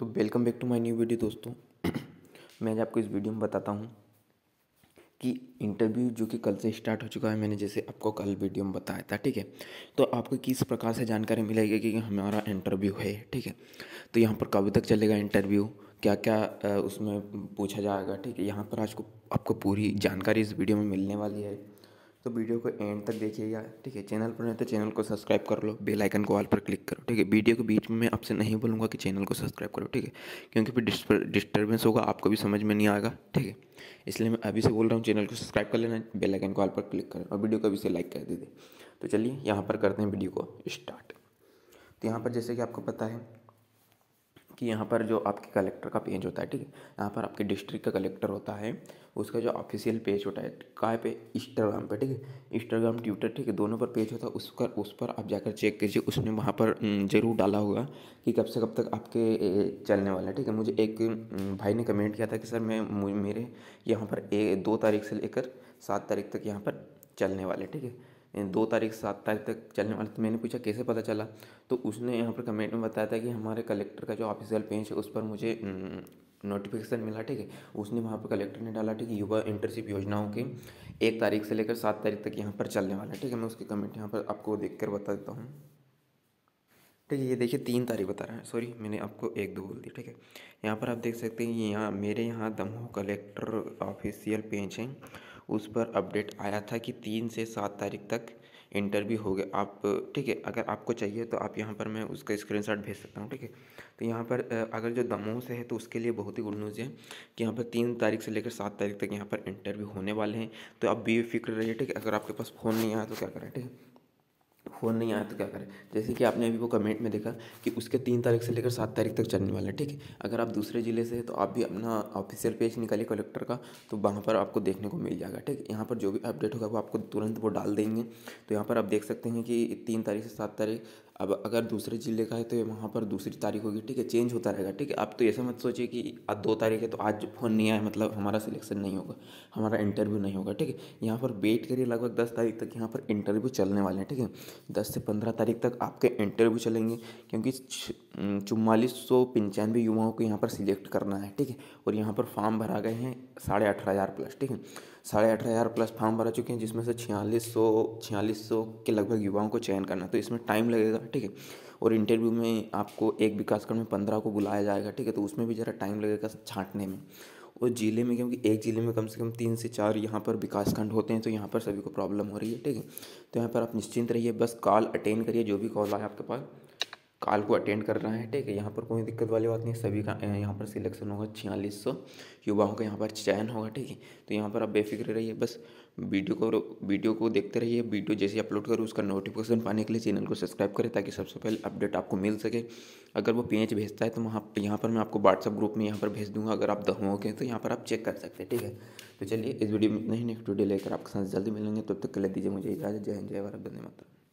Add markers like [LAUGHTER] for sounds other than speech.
तो welcome back to my new video दोस्तों [CLEARS THROAT] मैं आज आपको इस वीडियो में बताता हूँ कि इंटरव्यू जो कि कल से स्टार्ट हो चुका है मैंने जैसे आपको कल वीडियो में बताया था ठीक है तो आपको किस प्रकार से जानकारी मिलेगी कि हमारा इंटरव्यू है ठीक है तो यहाँ पर कब तक चलेगा इंटरव्यू क्या क्या उसमें पूछा जाएगा ठीक है यहाँ पर आज को आपको पूरी जानकारी इस वीडियो में मिलने वाली है तो वीडियो को एंड तक देखिएगा ठीक है चैनल पर नहीं तो चैनल को सब्सक्राइब कर लो बेल आइकन को ऑल पर क्लिक करो ठीक है वीडियो के बीच में मैं आपसे नहीं बोलूँगा कि चैनल को सब्सक्राइब करो ठीक है क्योंकि फिर डिस्टर्बेंस होगा आपको भी समझ में नहीं आएगा ठीक है इसलिए मैं अभी से बोल रहा हूँ चैनल को सब्सक्राइब कर लेना बेल आइकन को ऑल पर क्लिक करो और वीडियो को अभी से लाइक कर दीजिए तो चलिए यहाँ पर करते हैं वीडियो को स्टार्ट तो यहाँ पर जैसे कि आपको पता है कि यहाँ पर जो आपके कलेक्टर का पेज होता है ठीक है यहाँ पर आपके डिस्ट्रिक्ट का कलेक्टर होता है उसका जो ऑफिशियल पेज होता है काय पे इंस्टाग्राम पे ठीक है इंस्टाग्राम ट्विटर ठीक है दोनों पर पेज होता है उस पर उस पर आप जाकर चेक कीजिए उसने वहाँ पर ज़रूर डाला होगा कि कब से कब तक आपके चलने वाला है ठीक है मुझे एक भाई ने कमेंट किया था कि सर मैं मेरे यहाँ पर ए, दो तारीख से लेकर सात तारीख तक यहाँ पर चलने वाले ठीक है दो तारीख से सात तारीख तक चलने वाला तो मैंने पूछा कैसे पता चला तो उसने यहाँ पर कमेंट में बताया था कि हमारे कलेक्टर का जो ऑफिशियल पेज है उस पर मुझे नोटिफिकेशन मिला ठीक है उसने वहाँ पर कलेक्टर ने डाला ठीक है युवा इंटर्नशिप योजनाओं के एक तारीख से लेकर सात तारीख तक यहाँ पर चलने वाला है ठीक है मैं उसकी कमेंट यहाँ पर आपको देख कर बता देता हूँ ठीक है ये देखिए तीन तारीख बता रहा है सॉरी मैंने आपको एक दो बोल दी ठीक है यहाँ पर आप देख सकते हैं यहाँ मेरे यहाँ दमोह कलेक्टर ऑफिशियल पेज है उस पर अपडेट आया था कि तीन से सात तारीख तक इंटरव्यू हो गया आप ठीक है अगर आपको चाहिए तो आप यहाँ पर मैं उसका स्क्रीनशॉट भेज सकता हूँ ठीक है तो यहाँ पर अगर जो दमोह से है तो उसके लिए बहुत ही गुड न्यूज़ है कि यहाँ पर तीन तारीख से लेकर सात तारीख तक यहाँ पर इंटरव्यू होने वाले हैं तो आप बेफिक्र रहिए ठीक है अगर आपके पास फ़ोन नहीं आया तो क्या करें ठीक है फ़ोन नहीं आया तो क्या करें जैसे कि आपने अभी वो कमेंट में देखा कि उसके तीन तारीख से लेकर सात तारीख तक चलने वाला है ठीक है अगर आप दूसरे ज़िले से हैं तो आप भी अपना ऑफिशियल पेज निकालिए कलेक्टर का तो वहाँ पर आपको देखने को मिल जाएगा ठीक है यहाँ पर जो भी अपडेट होगा वो आपको तुरंत वो डाल देंगे तो यहाँ पर आप देख सकते हैं कि तीन तारीख से सात तारीख अब अगर दूसरे ज़िले का है तो वहाँ पर दूसरी तारीख होगी ठीक है चेंज होता रहेगा ठीक है आप तो ऐसा मत सोचिए कि आज दो तारीख है तो आज फ़ोन नहीं आया मतलब हमारा सिलेक्शन नहीं होगा हमारा इंटरव्यू नहीं होगा ठीक है यहाँ पर वेट करिए लगभग दस तारीख तक यहाँ पर इंटरव्यू चलने वाले हैं ठीक है दस से पंद्रह तारीख तक आपके इंटरव्यू चलेंगे क्योंकि चुम्वालीस सौ पंचानवे युवाओं को यहाँ पर सिलेक्ट करना है ठीक है और यहाँ पर फॉर्म भरा गए हैं साढ़े अठारह हज़ार प्लस ठीक है साढ़े अठारह हज़ार प्लस फॉर्म भरा चुके हैं जिसमें से छियालीस सौ छियालीस सौ के लगभग युवाओं को चयन करना है तो इसमें टाइम लगेगा ठीक है और इंटरव्यू में आपको एक विकासखंड में पंद्रह को बुलाया जाएगा ठीक है तो उसमें भी ज़रा टाइम लगेगा छाँटने में और ज़िले में क्योंकि एक ज़िले में कम से कम तीन से चार यहाँ पर विकासखंड होते हैं तो यहाँ पर सभी को प्रॉब्लम हो रही है ठीक है तो यहाँ पर आप निश्चिंत रहिए बस कॉल अटेंड करिए जो भी कॉल आए आपके पास कॉल को अटेंड कर रहा है ठीक है यहाँ पर कोई दिक्कत वाली बात नहीं सभी का यहाँ पर सिलेक्शन होगा छियालीस सौ युवाओं का यहाँ पर चयन होगा ठीक है तो यहाँ पर आप बेफिक्र रहिए बस वीडियो को वीडियो को देखते रहिए वीडियो जैसे अपलोड करो उसका नोटिफिकेशन पाने के लिए चैनल को सब्सक्राइब करें ताकि सबसे पहले अपडेट आपको मिल सके अगर वो पी भेजता है तो वहाँ यहाँ पर मैं आपको व्हाट्सअप ग्रुप में यहाँ पर भेज दूँगा अगर आप दहोगे तो यहाँ पर आप चेक कर सकते हैं ठीक है तो चलिए इस वीडियो में इतना ही नेक्स्ट वीडियो लेकर आपके साथ जल्दी मिलेंगे तब तक के लिए दीजिए मुझे इजाज़त जय हिंद जय भारत धन्यवाद माता